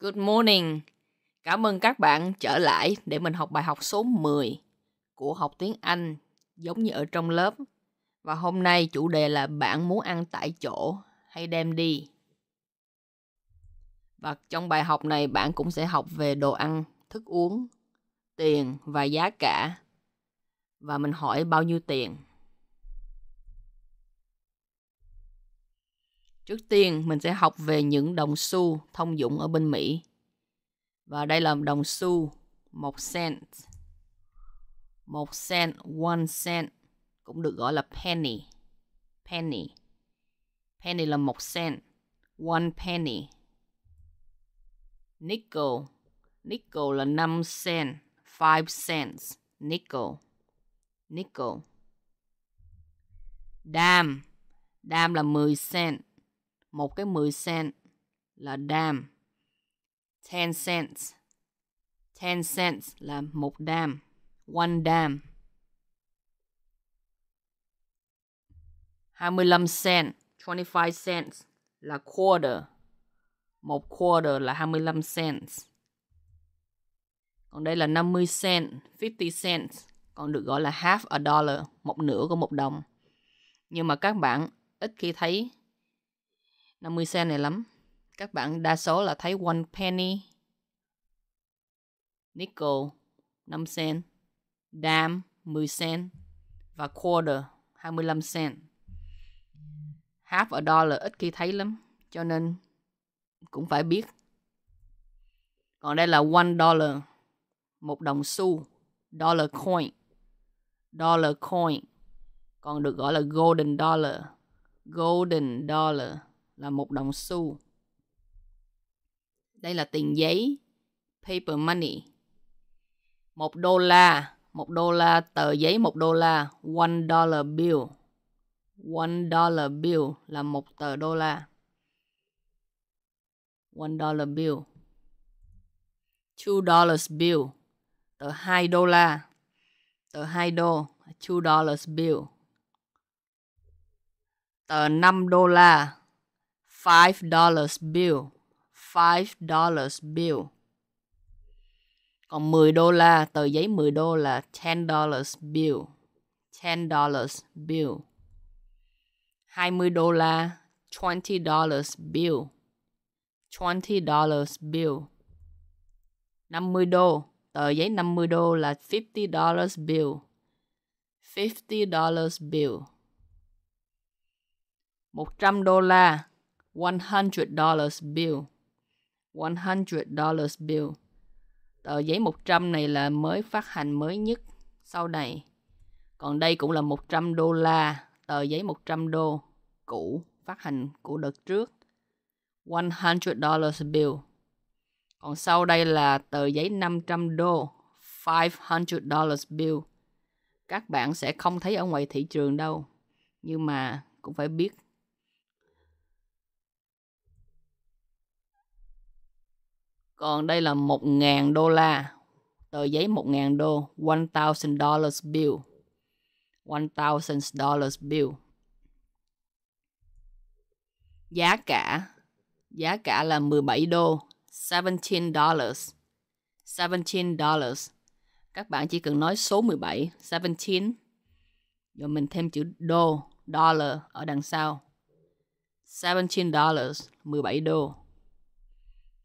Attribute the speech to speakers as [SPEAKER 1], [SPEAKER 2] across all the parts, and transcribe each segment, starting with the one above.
[SPEAKER 1] Good morning. Cảm ơn các bạn trở lại để mình học bài học số 10 của học tiếng Anh giống như ở trong lớp. Và hôm nay chủ đề là bạn muốn ăn tại chỗ hay đem đi. Và trong bài học này bạn cũng sẽ học về đồ ăn, thức uống, tiền và giá cả. Và mình hỏi bao nhiêu tiền. Trước tiên, mình sẽ học về những đồng xu thông dụng ở bên Mỹ. Và đây là đồng xu 1 cent. 1 cent, 1 cent cũng được gọi là penny. Penny. Penny là 1 cent. 1 penny. Nickel. Nickel là 5 cent. 5 cents. Nickel. Nickel. Dam. Dam là 10 cent một cái 10 cent là dam. 10 cents. 10 cents là một dam. One dam. 25 cent, 25 cents là quarter. Một quarter là 25 cents. Còn đây là 50 cent, 50 cents, còn được gọi là half a dollar, một nửa của một đồng. Nhưng mà các bạn ít khi thấy 50 cent này lắm. Các bạn đa số là thấy one penny, nickel 5 cent, dime 10 cent và quarter 25 cent. Half a dollar ít khi thấy lắm, cho nên cũng phải biết. Còn đây là one dollar, một đồng xu, dollar coin, dollar coin, còn được gọi là golden dollar, golden dollar là một đồng xu. Đây là tiền giấy, paper money. Một đô la, một đô la, tờ giấy một đô la, one dollar bill. One dollar bill là một tờ đô la. One dollar bill. Two dollars bill, tờ hai đô la. Tờ hai đô, two dollars bill. Tờ năm đô la, five dollars bill five dollars bill còn 10 đô la tờ giấy 10 đô là ten dollars bill ten dollars bill 20 đô la twenty dollars bill twenty dollars bill 50 đô tờ giấy 50 đô là fifty dollars bill fifty dollars bill 100 đô la $100 bill. $100 bill. Tờ giấy 100 này là mới phát hành mới nhất sau này. Còn đây cũng là 100 đô la, tờ giấy 100 đô cũ phát hành của đợt trước. $100 bill. Còn sau đây là tờ giấy 500 đô, $500 bill. Các bạn sẽ không thấy ở ngoài thị trường đâu, nhưng mà cũng phải biết Còn đây là 1.000 đô la. Tờ giấy 1.000 đô. 1.000 dollars bill. 1.000 dollars bill. Giá cả. Giá cả là 17 đô. 17 dollars. 17 dollars. Các bạn chỉ cần nói số 17. 17. Rồi mình thêm chữ đô, dollar ở đằng sau. 17 dollars, 17 đô.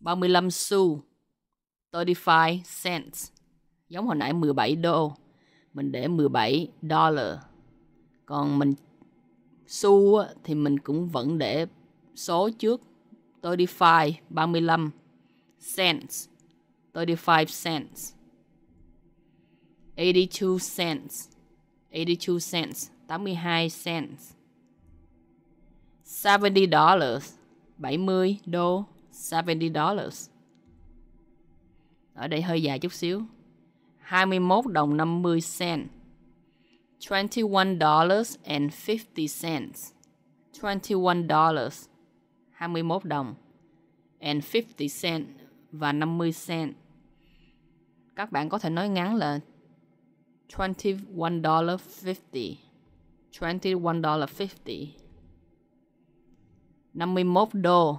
[SPEAKER 1] 35 xu, 35 cents. Giống hồi nãy 17 đô, mình để 17 dollar. Còn mình xu thì mình cũng vẫn để số trước 35, 35 cents, 35 cents. 82 cents, 82 cents, 82 cents. 70 dollars, 70 đô. 70 dollars. Ở đây hơi dài chút xíu. 21 đồng 50 cent. 21 dollars and 50 cents. 21 dollars. 21 đồng. And 50 cent và 50 cent. Các bạn có thể nói ngắn là 21 dollar 50. 21 dollar 50. 51 đô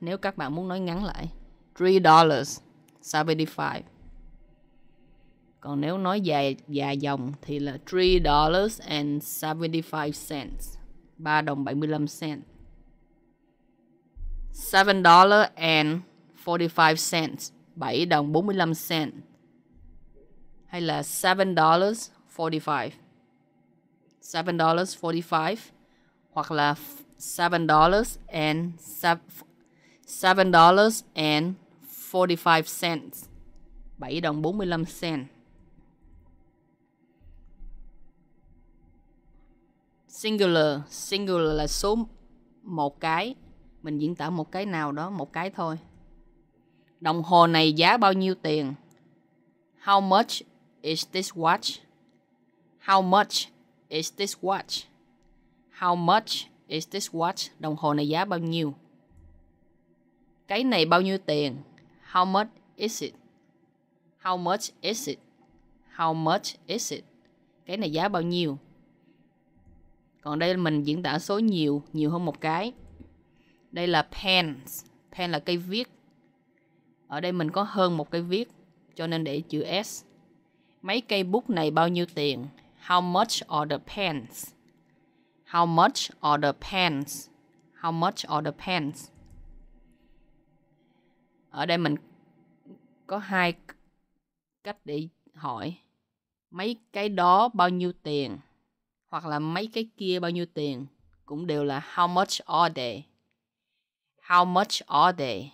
[SPEAKER 1] nếu các bạn muốn nói ngắn lại. 3 dollars 75. Còn nếu nói dài dài dòng thì là 3 dollars and 75 cents. 3 đồng 75 cent. 7 dollar and 45 cents. 7 đồng 45 cent. Hay là 7 dollars 45. 7 dollars 45 hoặc là 7 dollars and seven dollars and forty five cents bảy đồng bốn mươi lăm cent singular singular là số một cái mình diễn tả một cái nào đó một cái thôi đồng hồ này giá bao nhiêu tiền how much is this watch how much is this watch how much is this watch đồng hồ này giá bao nhiêu cái này bao nhiêu tiền? How much is it? How much is it? How much is it? Cái này giá bao nhiêu? Còn đây mình diễn tả số nhiều, nhiều hơn một cái. Đây là pens. Pen là cây viết. Ở đây mình có hơn một cây viết, cho nên để chữ S. Mấy cây bút này bao nhiêu tiền? How much are the pens? How much are the pens? How much are the pens? ở đây mình có hai cách để hỏi mấy cái đó bao nhiêu tiền hoặc là mấy cái kia bao nhiêu tiền cũng đều là how much are they how much are they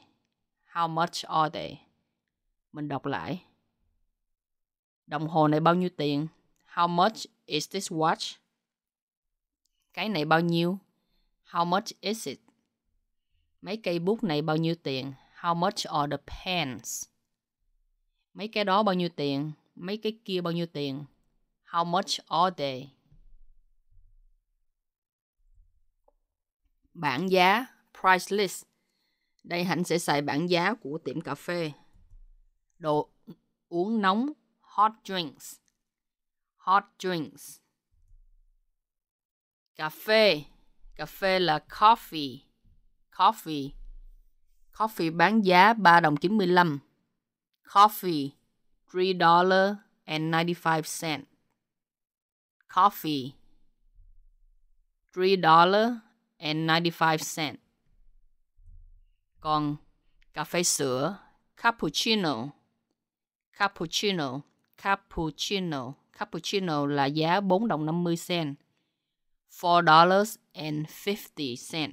[SPEAKER 1] how much are they mình đọc lại đồng hồ này bao nhiêu tiền how much is this watch cái này bao nhiêu how much is it mấy cây bút này bao nhiêu tiền How much are the pants? Mấy cái đó bao nhiêu tiền? Mấy cái kia bao nhiêu tiền? How much are they? Bảng giá price list. Đây Hạnh sẽ xài bảng giá của tiệm cà phê. Đồ uống nóng hot drinks. Hot drinks. Cà phê. Cà phê là coffee. Coffee. Coffee bán giá 3 đồng 95. Coffee 3 dollar and 95 cent. Coffee 3 dollar and 95 cent. Còn cà phê sữa cappuccino cappuccino cappuccino cappuccino là giá 4 đồng 50 cent. 4 dollars and 50 cent.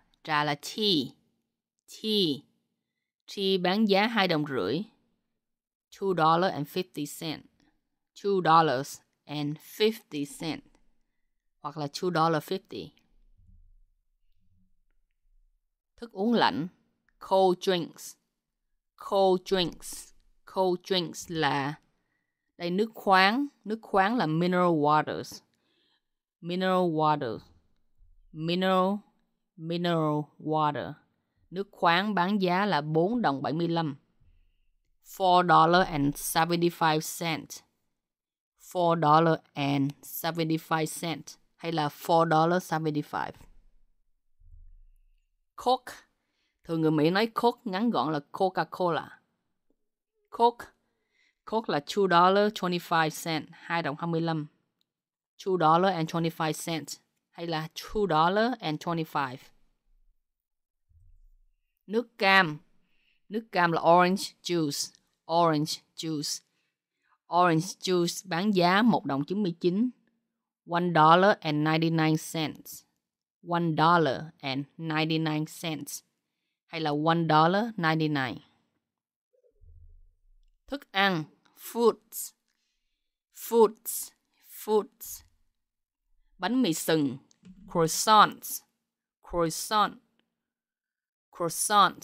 [SPEAKER 1] trà là tea. Tea. Tea bán giá 2 đồng rưỡi. Two dollars and fifty cent. Two dollars and fifty cent. Hoặc là two dollar fifty. Thức uống lạnh. Cold drinks. Cold drinks. Cold drinks là đây nước khoáng, nước khoáng là mineral waters. Mineral waters. Mineral Mineral Water, nước khoáng bán giá là 4 đồng 75. 4 dollar and 75 cent. 4 dollar and 75 cent hay là 4 dollar 75. Coke Thường người Mỹ nói Coke ngắn gọn là Coca-Cola. Coke Coke là 2 dollar 25 cent, 2 đồng 25. 2 dollar and 25 cent hay là two dollar and 25. Nước cam. Nước cam là orange juice. Orange juice. Orange juice bán giá 1 đồng 99. 1 dollar and 99 cents. 1 dollar and 99 cents. Hay là 1 dollar 99. Thức ăn. Foods. Foods. Foods bánh mì sừng, croissant, croissant, croissant,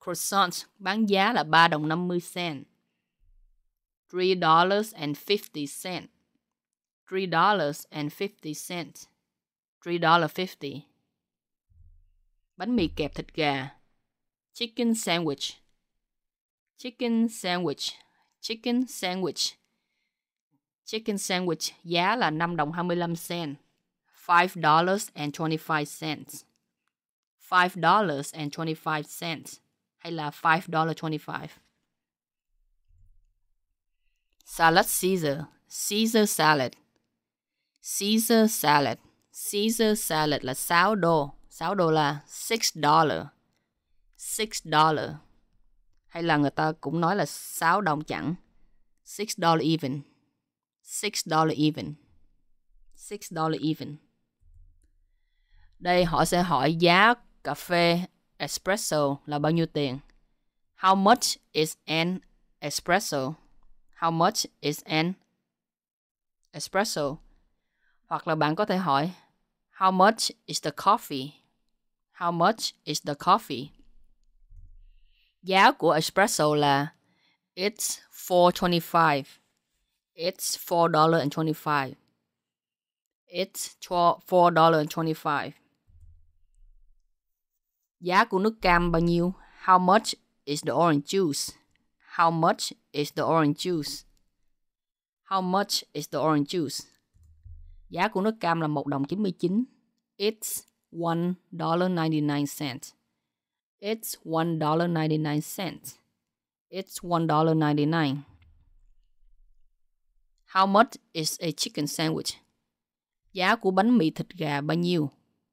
[SPEAKER 1] croissant bán giá là 3 đồng 50 cent. $3 dollars and 50 cent. $3 dollars and 50 cent. $3 dollar 50. Bánh mì kẹp thịt gà. Chicken sandwich. Chicken sandwich. Chicken sandwich. Chicken sandwich giá là 5 đồng 25 cent. $5.25 $5.25 hay là $5.25 Salad Caesar Caesar salad Caesar salad Caesar salad là 6 đô 6 đô là 6 dollar 6 dollar hay là người ta cũng nói là 6 đồng chẳng 6 dollar even 6 dollar even 6 dollar even đây họ sẽ hỏi giá cà phê espresso là bao nhiêu tiền. How much is an espresso? How much is an espresso? Hoặc là bạn có thể hỏi How much is the coffee? How much is the coffee? Giá của espresso là It's 4.25. It's $4.25. It's $4.25. Giá của nước cam bao nhiêu? How much is the orange juice? How much is the orange juice? How much is the orange juice? Giá của nước cam là 1 đồng 99. It's $1.99. It's $1.99. It's $1.99. How much is a chicken sandwich? Giá của bánh mì thịt gà bao nhiêu?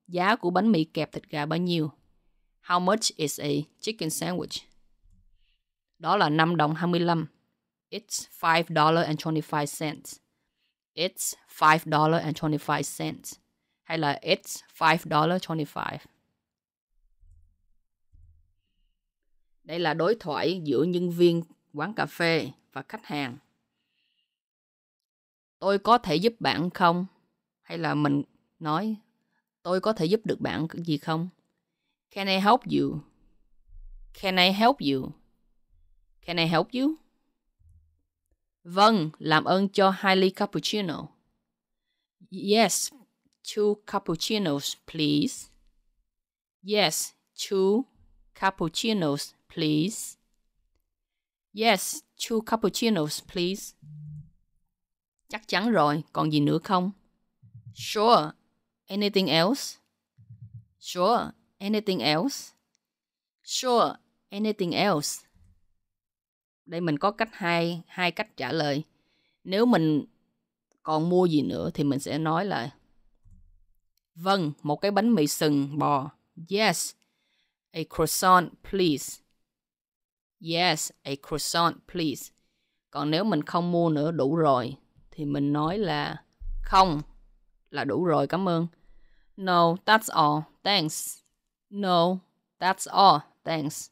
[SPEAKER 1] Giá của bánh mì kẹp thịt gà bao nhiêu? How much is a chicken sandwich? Đó là 5 đồng 25. It's $5.25. It's $5.25. Hay là it's $5.25. Đây là đối thoại giữa nhân viên quán cà phê và khách hàng. Tôi có thể giúp bạn không? Hay là mình nói tôi có thể giúp được bạn gì không? Can I help you? Can I help you? Can I help you? Vâng, làm ơn cho hai ly cappuccino. Yes, two cappuccinos, please. Yes, two cappuccinos, please. Yes, two cappuccinos, please. Chắc chắn rồi, còn gì nữa không? Sure, anything else? Sure, Anything else? Sure, anything else? Đây mình có cách hai hai cách trả lời. Nếu mình còn mua gì nữa thì mình sẽ nói là Vâng, một cái bánh mì sừng bò. Yes, a croissant please. Yes, a croissant please. Còn nếu mình không mua nữa đủ rồi thì mình nói là không là đủ rồi cảm ơn. No, that's all. Thanks. No, that's all, thanks.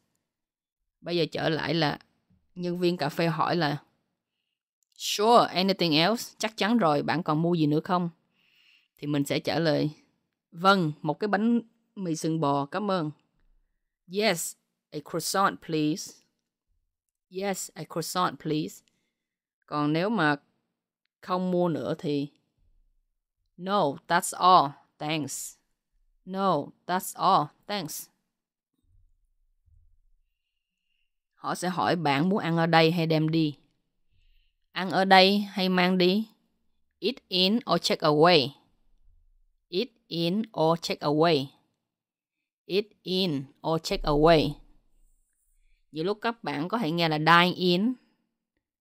[SPEAKER 1] Bây giờ trở lại là nhân viên cà phê hỏi là Sure, anything else? Chắc chắn rồi, bạn còn mua gì nữa không? Thì mình sẽ trả lời Vâng, một cái bánh mì sừng bò, cảm ơn. Yes, a croissant please. Yes, a croissant please. Còn nếu mà không mua nữa thì No, that's all. Thanks. No, that's all. Thanks. Họ sẽ hỏi bạn muốn ăn ở đây hay đem đi. Ăn ở đây hay mang đi? Eat in or check away. Eat in or check away. Eat in or check away. Nhiều lúc các bạn có thể nghe là dine in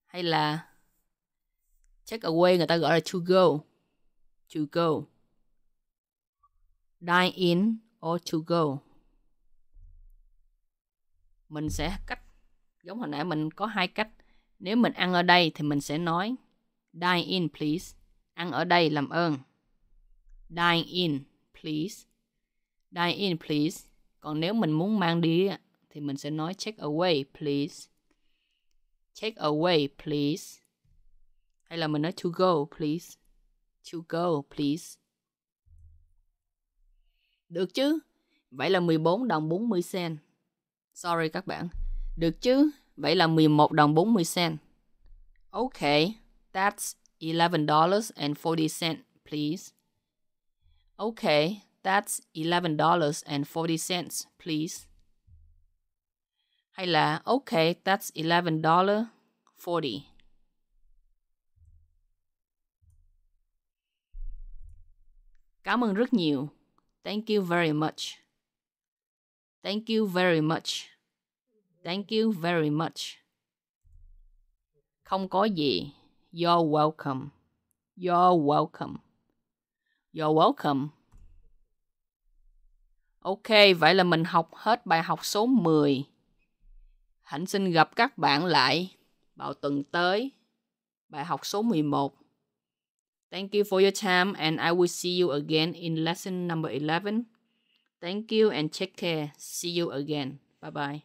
[SPEAKER 1] hay là check away người ta gọi là to go. To go dine in or to go. Mình sẽ cách giống hồi nãy mình có hai cách. Nếu mình ăn ở đây thì mình sẽ nói dine in please. Ăn ở đây làm ơn. Dine in please. Dine in please. Còn nếu mình muốn mang đi thì mình sẽ nói check away please. Check away please. Hay là mình nói to go please. To go please được chứ? Vậy là 14 đồng 40 sen. Sorry các bạn. Được chứ? Vậy là 11 đồng 40 sen. Ok, that's 11 dollars and 40 cent, please. Ok, that's 11 dollars and 40 cents, please. Hay là ok, that's 11 dollar 40. Cảm ơn rất nhiều. Thank you very much. Thank you very much. Thank you very much. Không có gì. You're welcome. You're welcome. You're welcome. Ok, vậy là mình học hết bài học số 10. Hạnh xin gặp các bạn lại vào tuần tới, bài học số 11. Thank you for your time and I will see you again in lesson number 11. Thank you and take care. See you again. Bye bye.